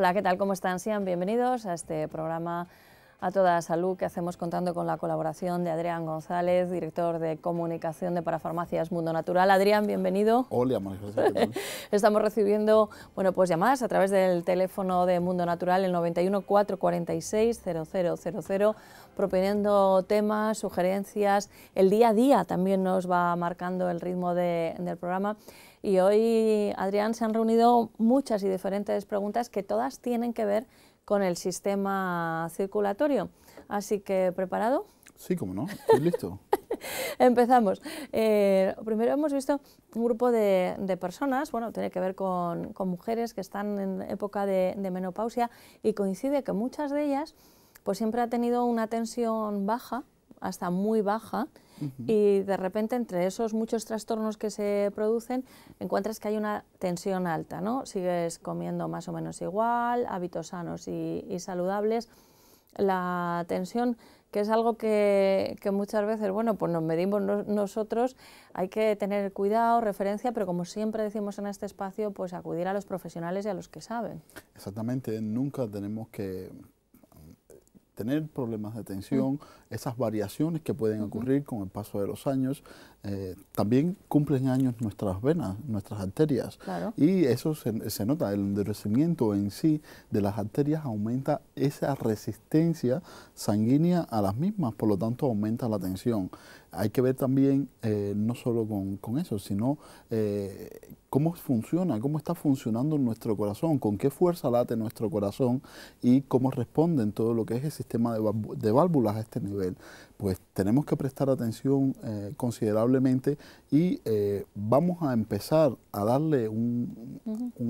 Hola, ¿qué tal? ¿Cómo están? Sean bienvenidos a este programa a toda salud que hacemos contando con la colaboración de Adrián González, director de comunicación de Parafarmacias Mundo Natural. Adrián, bienvenido. Hola, María José, Estamos recibiendo bueno, pues llamadas a través del teléfono de Mundo Natural, el 91 446 0000, proponiendo temas, sugerencias. El día a día también nos va marcando el ritmo del programa. Y hoy, Adrián, se han reunido muchas y diferentes preguntas que todas tienen que ver con el sistema circulatorio. Así que, ¿preparado? Sí, cómo no, estoy listo. Empezamos. Eh, primero hemos visto un grupo de, personas, bueno, tiene que ver con, mujeres que están en época de, de, menopausia y coincide que muchas de ellas pues siempre ha tenido una tensión baja, hasta muy baja, y de repente entre esos muchos trastornos que se producen encuentras que hay una tensión alta, ¿no? Sigues comiendo más o menos igual, hábitos sanos y, saludables. La tensión que es algo que, muchas veces, bueno, pues nos medimos nosotros, hay que tener cuidado, referencia, pero como siempre decimos en este espacio, pues acudir a los profesionales y a los que saben. Exactamente, nunca tenemos que, tener problemas de tensión, esas variaciones que pueden ocurrir con el paso de los años, eh, también cumplen años nuestras venas, nuestras arterias. Y eso se, nota, el endurecimiento en sí de las arterias aumenta esa resistencia sanguínea a las mismas, por lo tanto aumenta la tensión. Hay que ver también, eh, no solo con, eso, sino eh, cómo funciona, cómo está funcionando nuestro corazón, con qué fuerza late nuestro corazón y cómo responde en todo lo que es el sistema de, válvulas a este nivel. Pues tenemos que prestar atención eh, considerablemente y eh, vamos a empezar a darle un,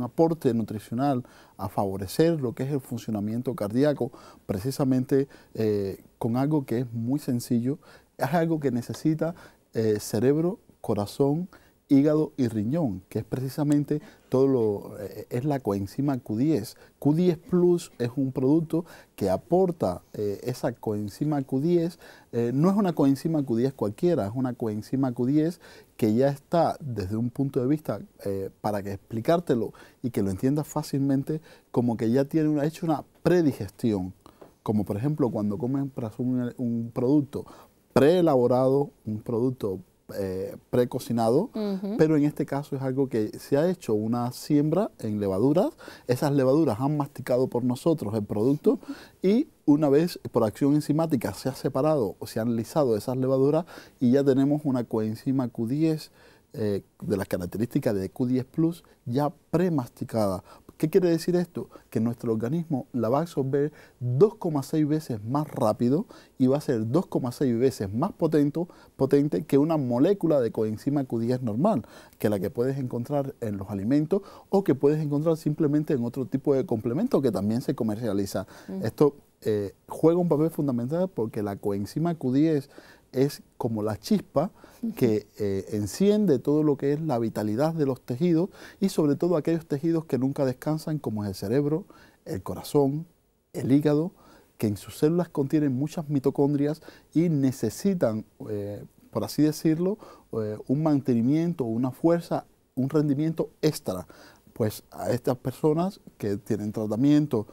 aporte nutricional a favorecer lo que es el funcionamiento cardíaco, precisamente eh, con algo que es muy sencillo, es algo que necesita cerebro, corazón, hígado y riñón, que es precisamente todo lo, eh, es la coenzima Q10. Q10 Plus es un producto que aporta eh, esa coenzima Q10. Eh, no es una coenzima Q10 cualquiera, es una coenzima Q10 que ya está desde un punto de vista, para que explicártelo y que lo entiendas fácilmente, como que ya tiene una, hecho una predigestión. Como por ejemplo cuando comes un, un producto preelaborado, un producto eh, precocinado, pero en este caso es algo que se ha hecho una siembra en levaduras, esas levaduras han masticado por nosotros el producto y una vez por acción enzimática se ha separado o se han lisado esas levaduras y ya tenemos una coenzima Q10 eh, de las características de Q10 Plus ya premasticada. ¿Qué quiere decir esto? Que nuestro organismo la va a absorber 2,6 veces más rápido y va a ser 2,6 veces más potente, potente que una molécula de coenzima Q10 normal, que la que puedes encontrar en los alimentos o que puedes encontrar simplemente en otro tipo de complemento que también se comercializa. Mm. Esto eh, juega un papel fundamental porque la coenzima Q10 es como la chispa que eh, enciende todo lo que es la vitalidad de los tejidos y sobre todo aquellos tejidos que nunca descansan como es el cerebro, el corazón, el hígado, que en sus células contienen muchas mitocondrias y necesitan, eh, por así decirlo, eh, un mantenimiento, una fuerza, un rendimiento extra. Pues a estas personas que tienen tratamiento,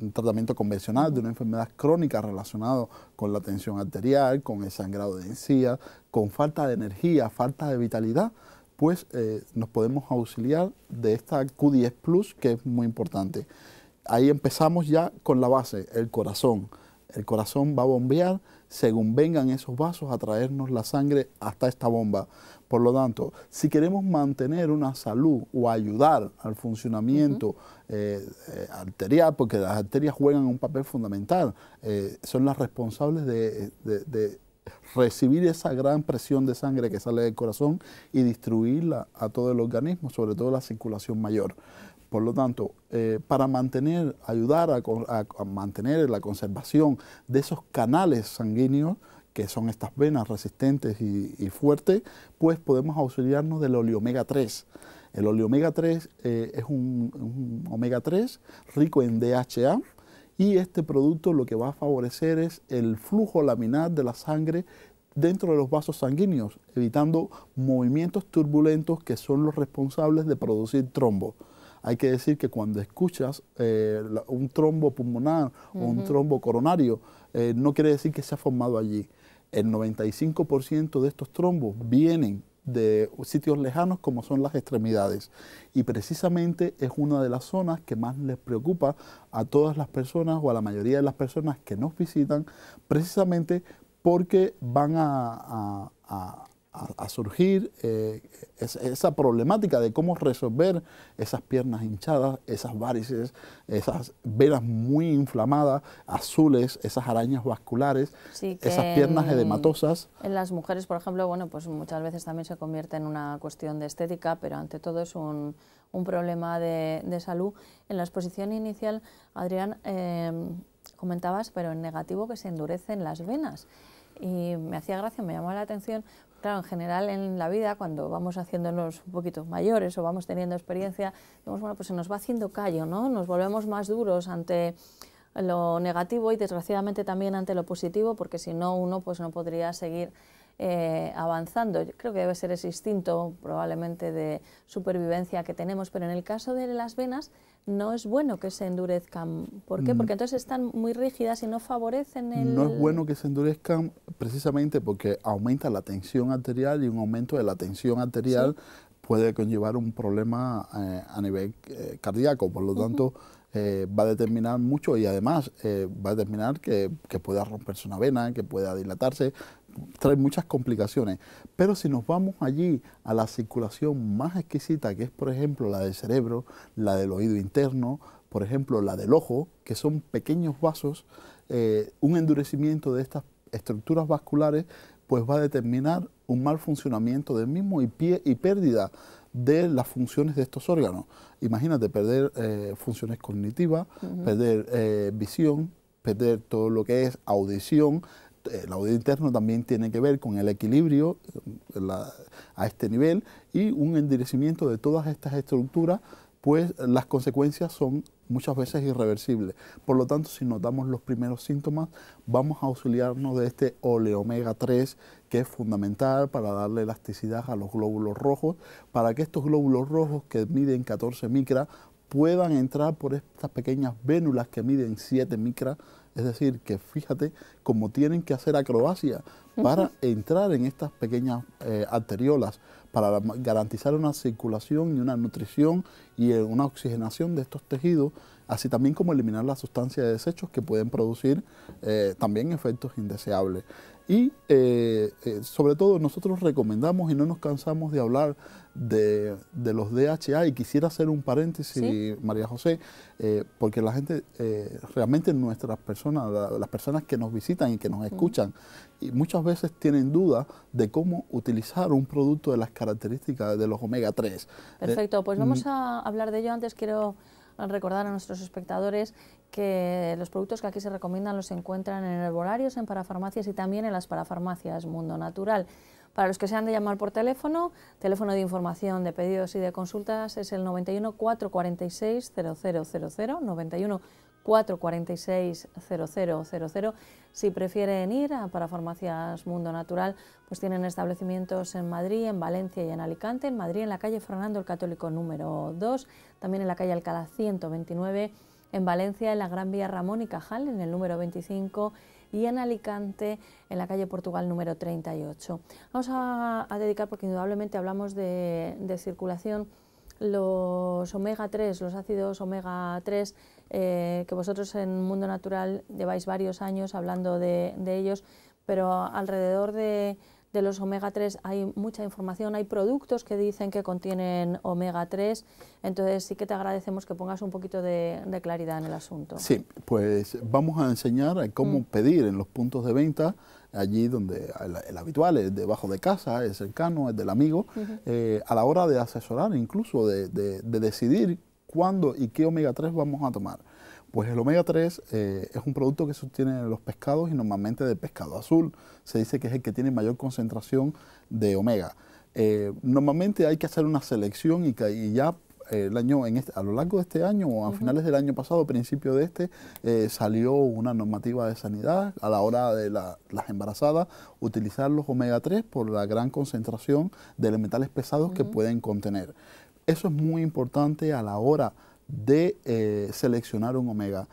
un tratamiento convencional de una enfermedad crónica relacionado con la tensión arterial, con el sangrado de encía... con falta de energía, falta de vitalidad, pues eh, nos podemos auxiliar de esta Q10 Plus que es muy importante. Ahí empezamos ya con la base, el corazón. El corazón va a bombear según vengan esos vasos a traernos la sangre hasta esta bomba. Por lo tanto, si queremos mantener una salud o ayudar al funcionamiento eh, eh, arterial, porque las arterias juegan un papel fundamental, eh, son las responsables de, recibir esa gran presión de sangre que sale del corazón y distribuirla a todo el organismo, sobre todo la circulación mayor. Por lo tanto, para mantener, ayudar a, mantener la conservación de esos canales sanguíneos, que son estas venas resistentes y, fuertes, pues podemos auxiliarnos del oleomega 3. El oleomega 3 eh, es un, omega 3 rico en DHA y este producto lo que va a favorecer es el flujo laminar de la sangre dentro de los vasos sanguíneos, evitando movimientos turbulentos que son los responsables de producir trombo. Hay que decir que cuando escuchas eh, un trombo pulmonar o un trombo coronario, eh, no quiere decir que se ha formado allí el 95% de estos trombos vienen de sitios lejanos como son las extremidades. Y precisamente es una de las zonas que más les preocupa a todas las personas o a la mayoría de las personas que nos visitan, precisamente porque van a, a a, surgir eh, esa problemática de cómo resolver esas piernas hinchadas, esas varices, esas venas muy inflamadas, azules, esas arañas vasculares, esas piernas edematosas. En las mujeres, por ejemplo, bueno, pues muchas veces también se convierte en una cuestión de estética, pero ante todo es un, un problema de, salud. En la exposición inicial, Adrián, em, comentabas, pero en negativo, que se endurecen las venas. Y me hacía gracia, me llamaba la atención, en general en la vida, cuando vamos haciéndonos un poquito mayores o vamos teniendo experiencia, pues se nos va haciendo callo, ¿no? Nos volvemos más duros ante lo negativo y desgraciadamente también ante lo positivo, porque si no, uno pues no podría seguir eh, avanzando. Yo creo que debe ser ese instinto probablemente de supervivencia que tenemos, pero en el caso de las venas no es bueno que se endurezcan. ¿Por qué? Mm. Porque entonces están muy rígidas y no favorecen el... No es bueno que se endurezcan precisamente porque aumenta la tensión arterial y un aumento de la tensión arterial puede conllevar un problema eh, a nivel eh, cardíaco. Por lo tanto... va a determinar mucho y además va a determinar que, que, pueda romperse una vena, que pueda dilatarse trae muchas complicaciones. Pero si nos vamos allí a la circulación más exquisita, que es por ejemplo la del cerebro, la del oído interno, por ejemplo la del ojo, que son pequeños vasos, eh, un endurecimiento de estas estructuras vasculares pues va a determinar un mal funcionamiento del mismo y, pérdida de las funciones de estos órganos. Imagínate perder eh, funciones cognitivas, perder eh, visión, perder todo lo que es audición, el audio interno también tiene que ver con el equilibrio eh, a este nivel y un endirecimiento de todas estas estructuras, pues las consecuencias son muchas veces irreversibles. Por lo tanto, si notamos los primeros síntomas, vamos a auxiliarnos de este oleomega 3, que es fundamental para darle elasticidad a los glóbulos rojos, para que estos glóbulos rojos que miden 14 micras puedan entrar por estas pequeñas vénulas que miden 7 micras es decir, que fíjate cómo tienen que hacer acrobacia para entrar en estas pequeñas eh, arteriolas, para garantizar una circulación y una nutrición y eh, una oxigenación de estos tejidos, así también como eliminar la sustancia de desechos que pueden producir eh, también efectos indeseables. Y sobre todo nosotros recomendamos y no nos cansamos de hablar de, los DHA y quisiera hacer un paréntesis, María José, eh, porque la gente, eh, realmente nuestras personas, las personas que nos visitan y que nos mm. escuchan, y muchas veces tienen dudas de cómo utilizar un producto de las características de los omega 3. Eh, Perfecto, pues mm. vamos a hablar de ello. Antes quiero recordar a nuestros espectadores que los productos que aquí se recomiendan los encuentran en herbolarios, en parafarmacias y también en las parafarmacias Mundo Natural. Para los que se han de llamar por teléfono, teléfono de información de pedidos y de consultas es el 91 446 0000, 91 446 0000. Si prefieren ir a para Mundo Natural, pues tienen establecimientos en Madrid, en Valencia y en Alicante. En Madrid, en la calle Fernando el Católico número 2, también en la calle Alcalá 129, en Valencia, en la Gran Vía Ramón y Cajal, en el número 25 y en Alicante, en la calle Portugal número 38. Vamos a, dedicar, porque indudablemente hablamos de, circulación, los omega 3, los ácidos omega 3, eh, que vosotros en Mundo Natural lleváis varios años hablando de ellos, pero alrededor de, de los omega 3 hay mucha información, hay productos que dicen que contienen omega 3, entonces sí que te agradecemos que pongas un poquito de, claridad en el asunto. Sí, pues vamos a enseñar cómo mm. pedir en los puntos de venta allí donde el, habitual es debajo de casa, es cercano, es del amigo, eh, a la hora de asesorar, incluso de decidir cuándo y qué omega 3 vamos a tomar. Pues el omega 3 eh, es un producto que se en los pescados y normalmente de pescado azul. Se dice que es el que tiene mayor concentración de omega. Eh, normalmente hay que hacer una selección y, ya eh, el año este, a lo largo de este año o a finales del año pasado, principio de este, salió una normativa de sanidad a la hora de las embarazadas utilizar los omega 3 por la gran concentración de elementales pesados que pueden contener. Eso es muy importante a la hora de eh, seleccionar un omega,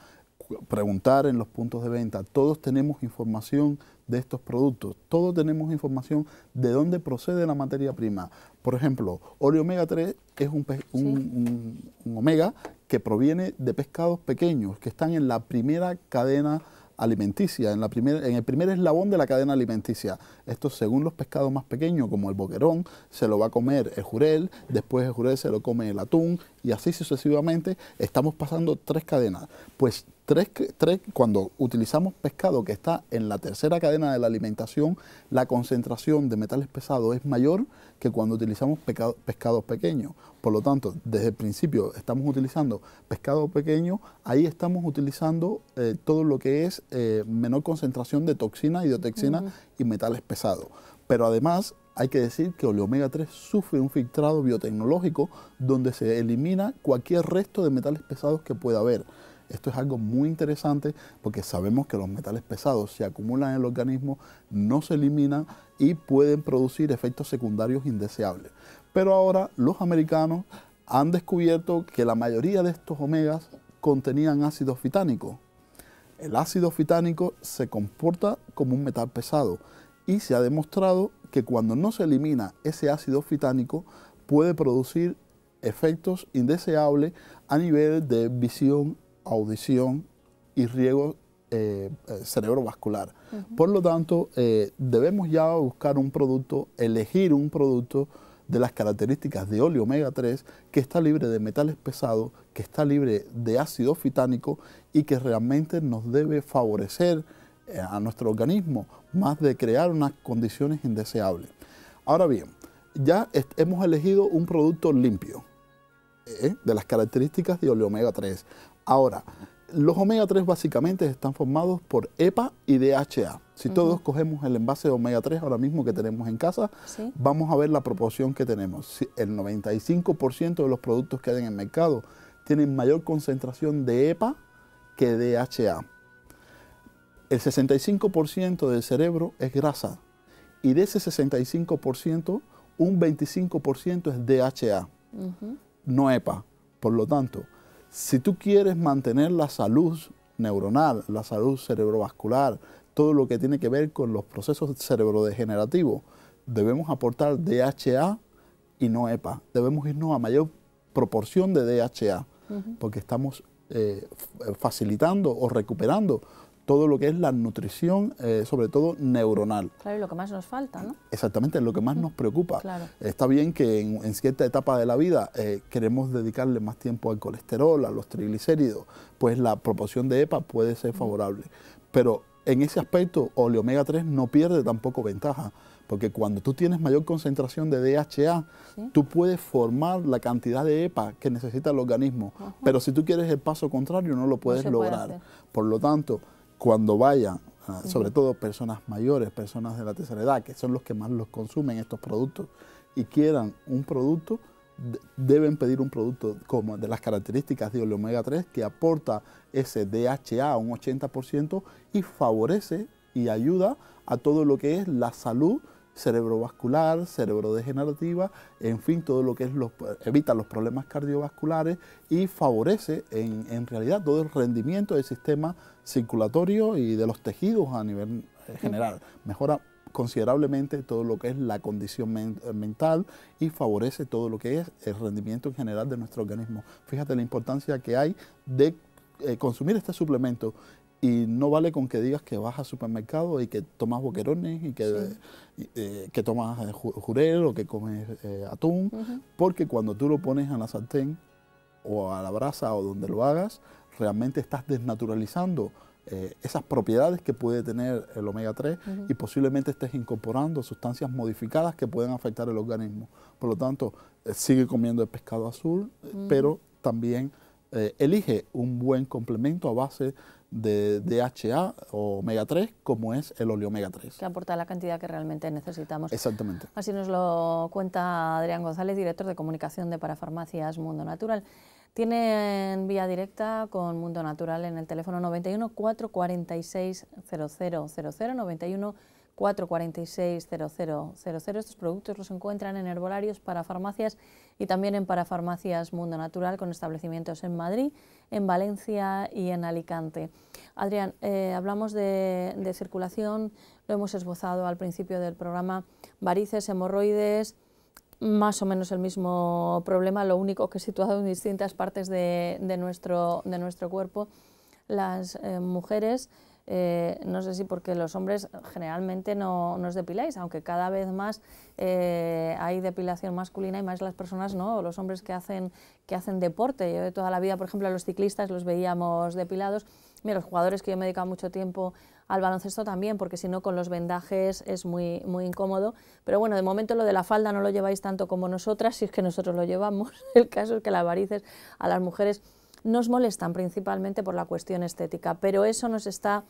preguntar en los puntos de venta. Todos tenemos información de estos productos, todos tenemos información de dónde procede la materia prima. Por ejemplo, óleo omega 3 es un, omega que proviene de pescados pequeños que están en la primera cadena alimenticia, en el primer eslabón de la cadena alimenticia. Esto según los pescados más pequeños, como el boquerón, se lo va a comer el jurel, después el jurel se lo come el atún y así sucesivamente. Estamos pasando tres cadenas. Pues tres, tres, cuando utilizamos pescado que está en la tercera cadena de la alimentación, la concentración de metales pesados es mayor que cuando utilizamos pescados pequeños. Por lo tanto, desde el principio estamos utilizando pescado pequeño, ahí estamos utilizando eh, todo lo que es eh, menor concentración de toxina y de toxina y metales pesados. Pero además hay que decir que oleomega 3 sufre un filtrado biotecnológico donde se elimina cualquier resto de metales pesados que pueda haber. Esto es algo muy interesante porque sabemos que los metales pesados se acumulan en el organismo, no se eliminan y pueden producir efectos secundarios indeseables. Pero ahora los americanos han descubierto que la mayoría de estos omegas contenían ácido fitánico. El ácido fitánico se comporta como un metal pesado y se ha demostrado que cuando no se elimina ese ácido fitánico puede producir efectos indeseables a nivel de visión, audición y riego eh, eh, cerebrovascular. Por lo tanto, eh, debemos ya buscar un producto, elegir un producto de las características de óleo omega 3 que está libre de metales pesados, que está libre de ácido fitánico y que realmente nos debe favorecer a nuestro organismo, más de crear unas condiciones indeseables. Ahora bien, ya hemos elegido un producto limpio eh, de las características de omega 3. Ahora, los omega 3 básicamente están formados por EPA y DHA. Si todos cogemos el envase de omega 3 ahora mismo que tenemos en casa, vamos a ver la proporción que tenemos. El 95% de los productos que hay en el mercado tienen mayor concentración de EPA que de DHA. El 65% del cerebro es grasa y de ese 65%, un 25% es DHA, no EPA. Por lo tanto, si tú quieres mantener la salud neuronal, la salud cerebrovascular, todo lo que tiene que ver con los procesos cerebrodegenerativos, debemos aportar DHA y no EPA. Debemos irnos a mayor proporción de DHA, porque estamos eh, facilitando o recuperando todo lo que es la nutrición, eh, sobre todo neuronal. Claro, y lo que más nos falta, ¿no? Exactamente, lo que más nos preocupa. Está bien que en, cierta etapa de la vida eh, queremos dedicarle más tiempo al colesterol, a los triglicéridos, pues la proporción de EPA puede ser favorable. Pero en ese aspecto, oleomega 3 no pierde tampoco ventaja, porque cuando tú tienes mayor concentración de DHA, tú puedes formar la cantidad de EPA que necesita el organismo, pero si tú quieres el paso contrario, no lo puedes lograr. Por lo tanto, cuando vayan, ah, sobre todo personas mayores, personas de la tercera edad, que son los que más los consumen estos productos, y quieran un producto, deben pedir un producto como de las características de omega 3 que aporta ese DHA un 80% y favorece y ayuda a todo lo que es la salud cerebrovascular, cerebrodegenerativa, en fin, todo lo que es los, evita los problemas cardiovasculares y favorece en, realidad todo el rendimiento del sistema circulatorio y de los tejidos a nivel eh, general. Mejora considerablemente todo lo que es la condición eh, mental y favorece todo lo que es el rendimiento en general de nuestro organismo. Fíjate la importancia que hay de eh, consumir este suplemento y no vale con que digas que vas al supermercado y que tomas boquerones y que, eh, que tomas eh, jurel o que comes eh, atún, porque cuando tú lo pones a la sartén o a la brasa o donde lo hagas, realmente estás desnaturalizando esas propiedades que puede tener el omega 3 y posiblemente estés incorporando sustancias modificadas que pueden afectar el organismo. Por lo tanto, sigue comiendo el pescado azul, pero también elige un buen complemento a base de DHA o omega 3 como es el óleo omega 3. Que aporta la cantidad que realmente necesitamos. Exactamente. Así nos lo cuenta Adrián González, director de comunicación de Parafarmacias Mundo Natural. Tienen vía directa con Mundo Natural en el teléfono 91 446 0000 91 446 Estos productos los encuentran en herbolarios para farmacias y también en parafarmacias Mundo Natural con establecimientos en Madrid, en Valencia y en Alicante. Adrián, eh, hablamos de, circulación, lo hemos esbozado al principio del programa, varices, hemorroides, más o menos el mismo problema, lo único que situado en distintas partes de, nuestro, de nuestro cuerpo. Las eh, mujeres eh, no sé si porque los hombres generalmente no, nos os depiláis, aunque cada vez más eh, hay depilación masculina y más las personas, ¿no? los hombres que hacen, que hacen deporte. Yo de toda la vida, por ejemplo, a los ciclistas los veíamos depilados. Mira, los jugadores que yo me he dedicado mucho tiempo al baloncesto también, porque si no con los vendajes es muy, muy incómodo. Pero bueno, de momento lo de la falda no lo lleváis tanto como nosotras, si es que nosotros lo llevamos. El caso es que las varices a las mujeres nos molestan principalmente por la cuestión estética, pero eso nos está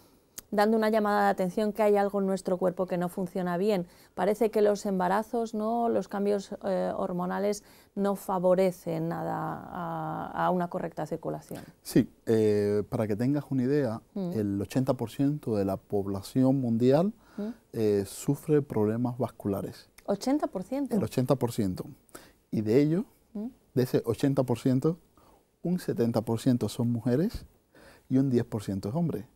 dando una llamada de atención que hay algo en nuestro cuerpo que no funciona bien. Parece que los embarazos, ¿no? los cambios eh, hormonales no favorecen nada a, una correcta circulación. Sí, eh, para que tengas una idea, mm. el 80% de la población mundial mm. eh, sufre problemas vasculares. ¿80%? El 80%. Y de ello, mm. de ese 80%, un 70% son mujeres y un 10% es hombre.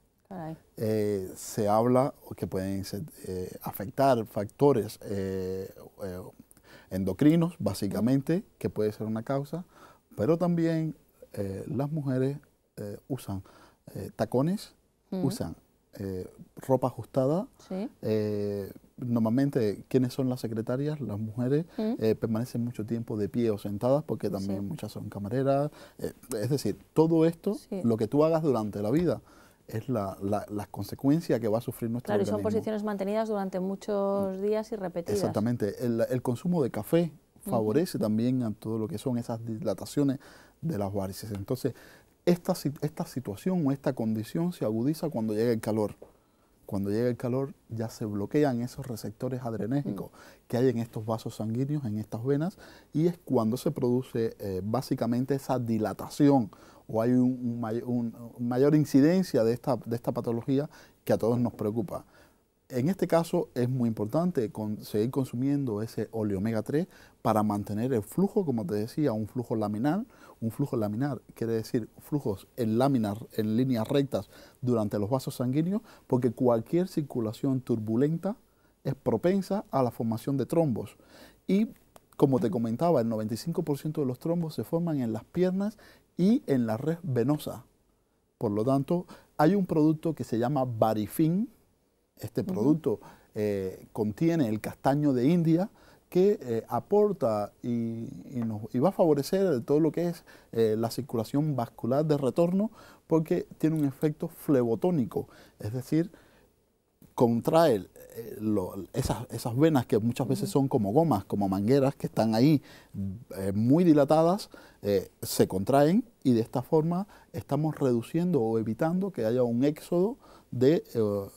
Eh, se habla que pueden eh, afectar factores eh, endocrinos, básicamente, que puede ser una causa, pero también las mujeres usan tacones, usan ropa ajustada, normalmente ¿quiénes son las secretarias, las mujeres, eh, permanecen mucho tiempo de pie o sentadas porque también muchas son camareras. Eh, es decir, todo esto, lo que tú hagas durante la vida, es la, consecuencia que va a sufrir nuestro Claro, y son posiciones mantenidas durante muchos días y repetidas. Exactamente. El, consumo de café favorece también a todo lo que son esas dilataciones de las varices. Entonces, esta, esta situación o esta condición se agudiza cuando llega el calor cuando llega el calor ya se bloquean esos receptores adrenérgicos mm. que hay en estos vasos sanguíneos, en estas venas, y es cuando se produce eh, básicamente esa dilatación o hay una un mayor incidencia de esta, patología que a todos nos preocupa. En este caso es muy importante seguir consumiendo ese oleomega 3 para mantener el flujo, como te decía, un flujo laminar un flujo laminar, quiere decir flujos en láminas, en líneas rectas durante los vasos sanguíneos, porque cualquier circulación turbulenta es propensa a la formación de trombos. Y como te comentaba, el 95% de los trombos se forman en las piernas y en la red venosa. Por lo tanto, hay un producto que se llama Barifin. Este producto eh, contiene el castaño de India, que eh, aporta y, va a favorecer todo lo que es eh, la circulación vascular de retorno porque tiene un efecto flebotónico, es decir, contrae eh, esas, venas que muchas veces son como gomas, como mangueras que están ahí muy dilatadas, se contraen y de esta forma estamos reduciendo o evitando que haya un éxodo eh,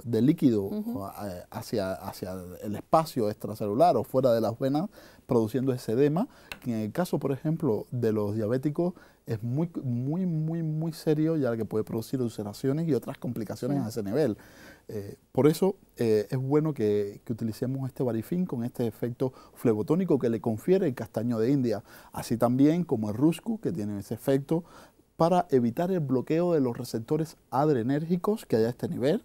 de, líquido eh, hacia, hacia el espacio extracelular o fuera de las venas, produciendo ese edema, que en el caso, por ejemplo, de los diabéticos es muy, muy, muy, muy serio, ya que puede producir ulceraciones y otras complicaciones a ese nivel. Eh, por eso es bueno que, utilicemos este barifín con este efecto flebotónico que le confiere el castaño de India, así también como el rusco, que tiene ese efecto para evitar el bloqueo de los receptores adrenérgicos que hay a este nivel.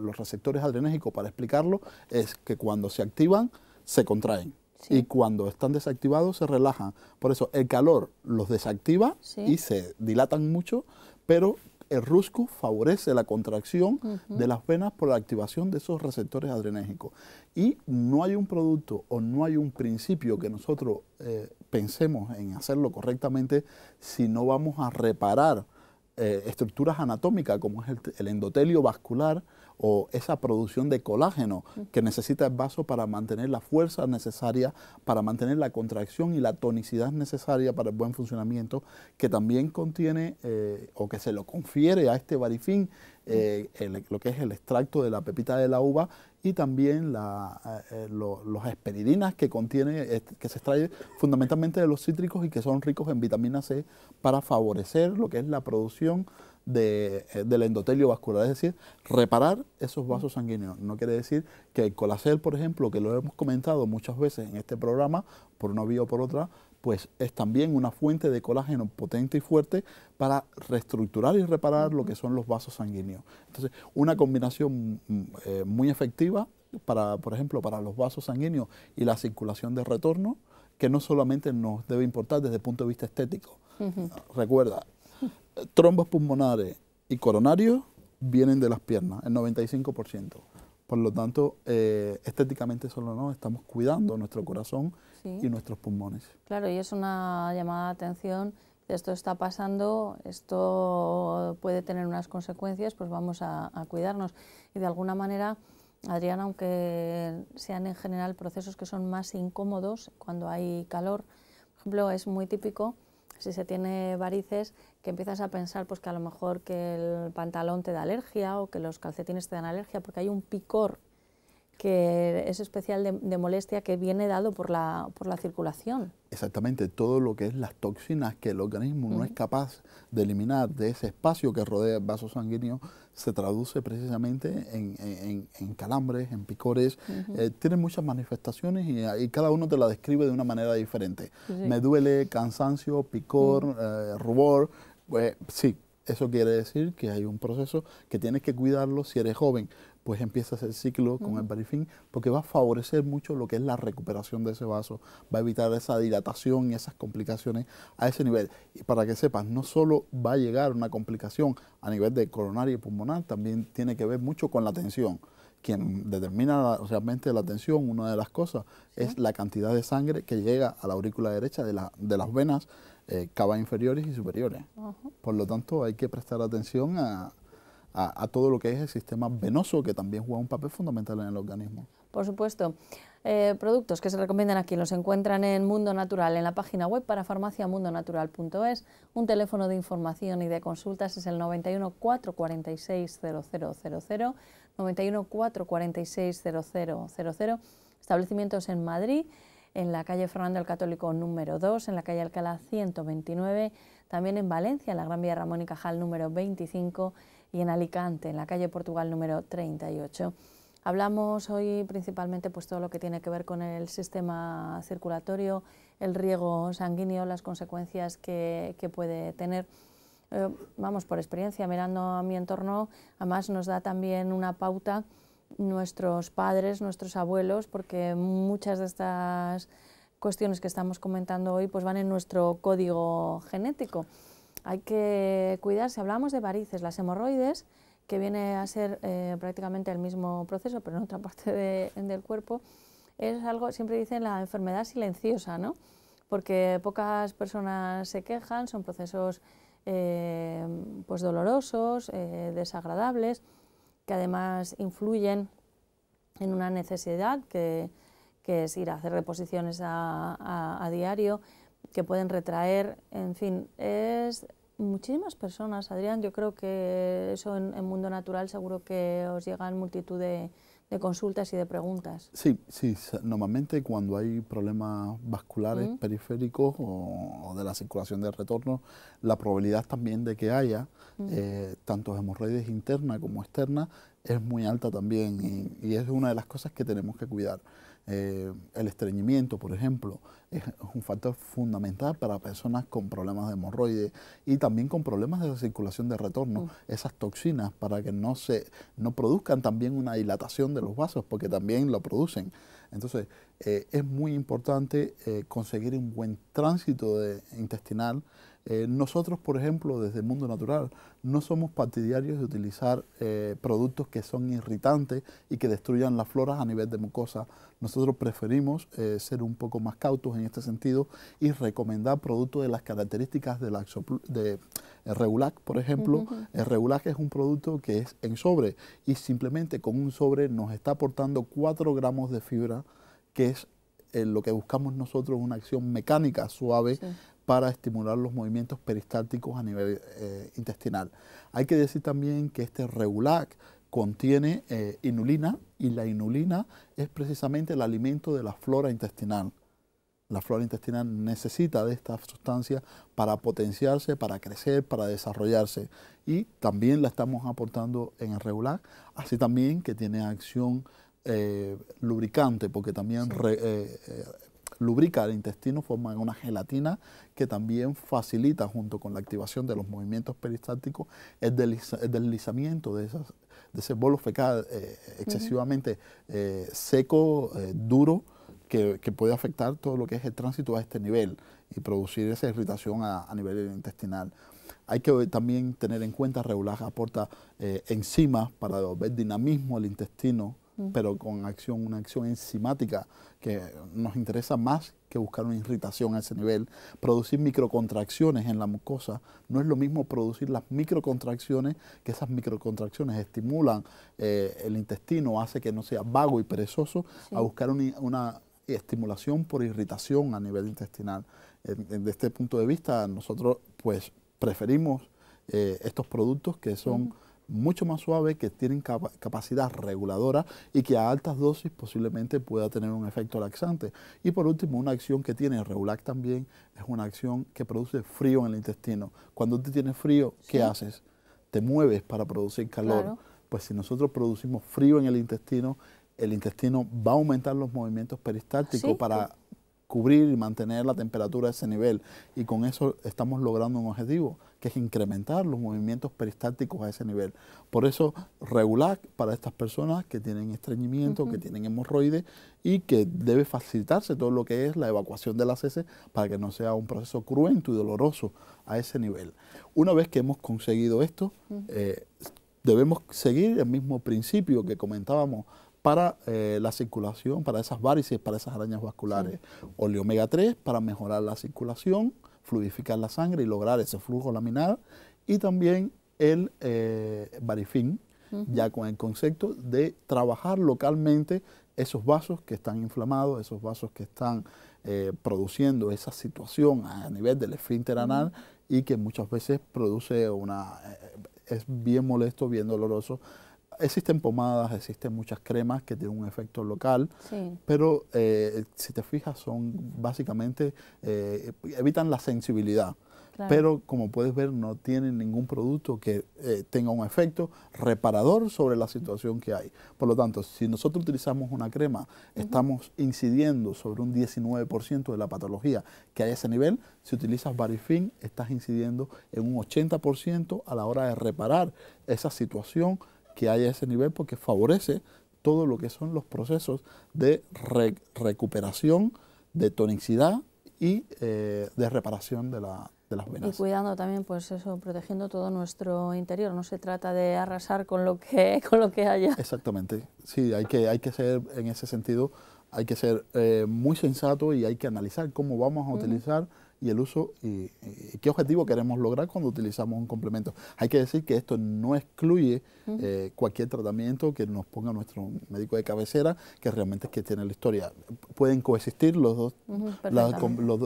los receptores adrenérgicos, para explicarlo, es que cuando se activan, se contraen. Y cuando están desactivados, se relajan. Por eso el calor los desactiva y se dilatan mucho, pero el rusco favorece la contracción de las venas por la activación de esos receptores adrenérgicos. Y no hay un producto o no hay un principio que nosotros eh, pensemos en hacerlo correctamente si no vamos a reparar eh, estructuras anatómicas como es el, endotelio vascular o esa producción de colágeno que necesita el vaso para mantener la fuerza necesaria, para mantener la contracción y la tonicidad necesaria para el buen funcionamiento, que también contiene eh, o que se lo confiere a este varifín eh, lo que es el extracto de la pepita de la uva, y también eh, eh, los esperidinas que contiene, eh, que se extrae fundamentalmente de los cítricos y que son ricos en vitamina C para favorecer lo que es la producción de, del endotelio vascular, es decir, reparar esos vasos sanguíneos. No quiere decir que el colacel, por ejemplo, que lo hemos comentado muchas veces en este programa, por una vía o por otra, pues es también una fuente de colágeno potente y fuerte para reestructurar y reparar lo que son los vasos sanguíneos. Entonces, una combinación mm, eh, muy efectiva para, por ejemplo, para los vasos sanguíneos y la circulación de retorno, que no solamente nos debe importar desde el punto de vista estético. Recuerda, trombos pulmonares y coronarios vienen de las piernas, el 95%. Por lo tanto, eh, estéticamente solo no, estamos cuidando nuestro corazón y nuestros pulmones. Claro, y es una llamada de atención, esto está pasando, esto puede tener unas consecuencias, pues vamos a, a cuidarnos. Y de alguna manera, Adrián, aunque sean en general procesos que son más incómodos cuando hay calor, por ejemplo, es muy típico si se tiene varices, que empiezas a pensar pues que a lo mejor que el pantalón te da alergia o que los calcetines te dan alergia, porque hay un picor que es especial de, molestia que viene dado por la, por la circulación. Exactamente, todo lo que es las toxinas que el organismo no es capaz de eliminar de ese espacio que rodea el vaso sanguíneo se traduce precisamente en, calambres, en picores. Eh, tiene muchas manifestaciones y, cada uno te la describe de una manera diferente. Me duele, cansancio, picor, eh, rubor. pues sí, eso quiere decir que hay un proceso que tienes que cuidarlo si eres joven, pues empiezas el ciclo con el barifín, porque va a favorecer mucho lo que es la recuperación de ese vaso, va a evitar esa dilatación y esas complicaciones a ese nivel. Y para que sepas, no solo va a llegar una complicación a nivel de coronario y pulmonar, también tiene que ver mucho con la tensión quien determina realmente la tensión, una de las cosas, es la cantidad de sangre que llega a la aurícula derecha de, de las venas eh, cava inferiores y superiores. Por lo tanto, hay que prestar atención a, todo lo que es el sistema venoso, que también juega un papel fundamental en el organismo. Por supuesto. Eh, productos que se recomiendan aquí los encuentran en Mundo Natural, en la página web para farmaciamundonatural.es. Un teléfono de información y de consultas es el 91 446 0000, 91 446 0000. Establecimientos en Madrid en la calle Fernando el Católico número 2, en la calle Alcalá 129, también en Valencia, en la Gran Vía Ramón y Cajal número 25 y en Alicante, en la calle Portugal número 38. Hablamos hoy principalmente pues todo lo que tiene que ver con el sistema circulatorio, el riego sanguíneo, las consecuencias que, puede tener. Eh, vamos, por experiencia, mirando a mi entorno, además nos da también una pauta nuestros padres, nuestros abuelos, porque muchas de estas cuestiones que estamos comentando hoy pues van en nuestro código genético. Hay que cuidarse. Hablamos de varices, las hemorroides, que viene a ser eh, prácticamente el mismo proceso, pero en otra parte del cuerpo, es algo, siempre dicen, la enfermedad silenciosa, ¿no? Porque pocas personas se quejan, son procesos eh, pues dolorosos, eh, desagradables, que además influyen en una necesidad que, es ir a hacer reposiciones a, diario, que pueden retraer, en fin, es muchísimas personas, Adrián, yo creo que eso en, en Mundo Natural seguro que os llegan multitud de, de consultas y de preguntas. Sí, sí, normalmente cuando hay problemas vasculares periféricos o, de la circulación de retorno, la probabilidad también de que haya eh, tanto hemorroides interna como externa es muy alta también y es una de las cosas que tenemos que cuidar. Eh, el estreñimiento, por ejemplo, es un factor fundamental para personas con problemas de hemorroides y también con problemas de circulación de retorno. Mm. Esas toxinas para que no se no produzcan también una dilatación de los vasos, porque también lo producen. Entonces, eh, es muy importante eh, conseguir un buen tránsito intestinal eh, nosotros, por ejemplo, desde el mundo natural, no somos partidarios de utilizar eh, productos que son irritantes y que destruyan las floras a nivel de mucosa. Nosotros preferimos eh, ser un poco más cautos en este sentido y recomendar productos de las características de, la, de por ejemplo. El regulac es un producto que es en sobre y simplemente con un sobre nos está aportando 4 gramos de fibra, que es lo que buscamos nosotros una acción mecánica suave para estimular los movimientos peristálticos a nivel eh, intestinal. Hay que decir también que este Regulac contiene eh, inulina y la inulina es precisamente el alimento de la flora intestinal. La flora intestinal necesita de esta sustancia para potenciarse, para crecer, para desarrollarse. Y también la estamos aportando en el Regulac, así también que tiene acción eh, lubricante, porque también lubrica el intestino, forma una gelatina que también facilita, junto con la activación de los movimientos peristálticos, el, deslizamiento de, esas, de, ese bolo fecal eh, excesivamente eh, seco, eh, duro, que, puede afectar todo lo que es el tránsito a este nivel y producir esa irritación a, nivel intestinal. Hay que también tener en cuenta, regular aporta enzimas para devolver dinamismo al intestino, pero con acción, una acción enzimática que nos interesa más que buscar una irritación a ese nivel. Producir microcontracciones en la mucosa no es lo mismo producir las microcontracciones que esas microcontracciones estimulan eh, el intestino, hace que no sea vago y perezoso, a buscar una estimulación por irritación a nivel intestinal. Desde este punto de vista, nosotros pues preferimos eh, estos productos que son mucho más suave que tienen capacidad reguladora y que a altas dosis posiblemente pueda tener un efecto laxante. Y por último, una acción que tiene regular también es una acción que produce frío en el intestino. Cuando tú tienes frío, ¿qué haces? Te mueves para producir calor. Pues si nosotros producimos frío en el intestino, el intestino va a aumentar los movimientos peristálticos para cubrir y mantener la temperatura a ese nivel. Y con eso estamos logrando un objetivo, que es incrementar los movimientos peristálticos a ese nivel. Por eso, regular para estas personas que tienen estreñimiento, que tienen hemorroides y que debe facilitarse todo lo que es la evacuación de las heces para que no sea un proceso cruento y doloroso a ese nivel. Una vez que hemos conseguido esto, eh, debemos seguir el mismo principio que comentábamos para eh, la circulación, para esas varices, para esas arañas vasculares. Oleo omega 3 para mejorar la circulación, fluidificar la sangre y lograr ese flujo laminar. Y también el eh, ya con el concepto de trabajar localmente esos vasos que están inflamados, esos vasos que están eh, produciendo esa situación a nivel del esfínter anal y que muchas veces produce una... Eh, es bien molesto, bien doloroso existen pomadas, existen muchas cremas que tienen un efecto local, pero eh, si te fijas son básicamente, eh, evitan la sensibilidad. Pero como puedes ver no tienen ningún producto que eh, tenga un efecto reparador sobre la situación que hay. Por lo tanto, si nosotros utilizamos una crema, estamos incidiendo sobre un 19% de la patología que hay a ese nivel. Si utilizas Barifin, estás incidiendo en un 80% a la hora de reparar esa situación que haya ese nivel porque favorece todo lo que son los procesos de recuperación, de tonicidad y eh, de reparación de, las venas. Y cuidando también, pues eso, protegiendo todo nuestro interior. No se trata de arrasar con lo que, con lo que haya. Exactamente. Sí, hay que, hay que ser, en ese sentido, hay que ser eh, muy sensato y hay que analizar cómo vamos a utilizar y el uso y, qué objetivo queremos lograr cuando utilizamos un complemento. Hay que decir que esto no excluye eh, cualquier tratamiento que nos ponga nuestro médico de cabecera, que realmente es que tiene la historia. Pueden coexistir los dos,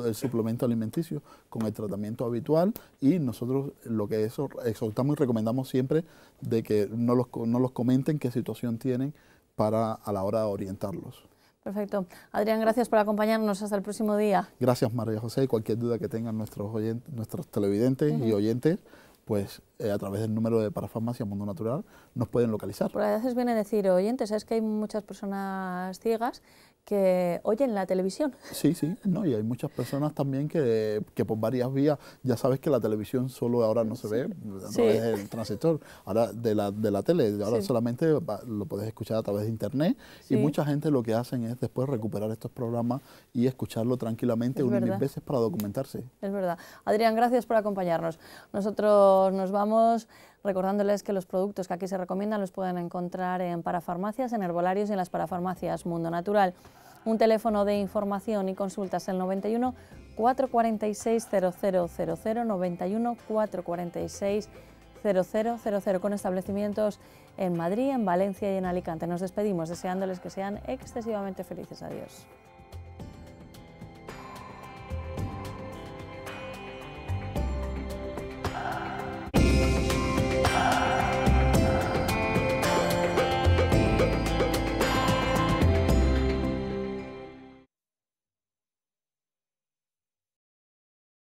el suplemento alimenticio con el tratamiento habitual y nosotros lo que eso exhortamos y recomendamos siempre de que no los, no los comenten qué situación tienen para a la hora de orientarlos. Perfecto. Adrián, gracias por acompañarnos. Hasta el próximo día. Gracias, María José. Y cualquier duda que tengan nuestros, oyentes, nuestros televidentes y oyentes, pues eh, a través del número de Parafarmacia Mundo Natural nos pueden localizar. Por a veces viene a decir oyentes, es que hay muchas personas ciegas que oyen la televisión. Sí, sí, no, y hay muchas personas también que, que por varias vías, ya sabes que la televisión solo ahora no se ve, no es el transistor, ahora de la, de la tele, ahora solamente lo puedes escuchar a través de internet y mucha gente lo que hacen es después recuperar estos programas y escucharlo tranquilamente una unas mil veces para documentarse. Es verdad. Adrián, gracias por acompañarnos. Nosotros nos vamos recordándoles que los productos que aquí se recomiendan los pueden encontrar en parafarmacias, en herbolarios y en las parafarmacias Mundo Natural. Un teléfono de información y consultas el 91 446 0000 91 446 0000 con establecimientos en Madrid, en Valencia y en Alicante. Nos despedimos deseándoles que sean excesivamente felices. Adiós.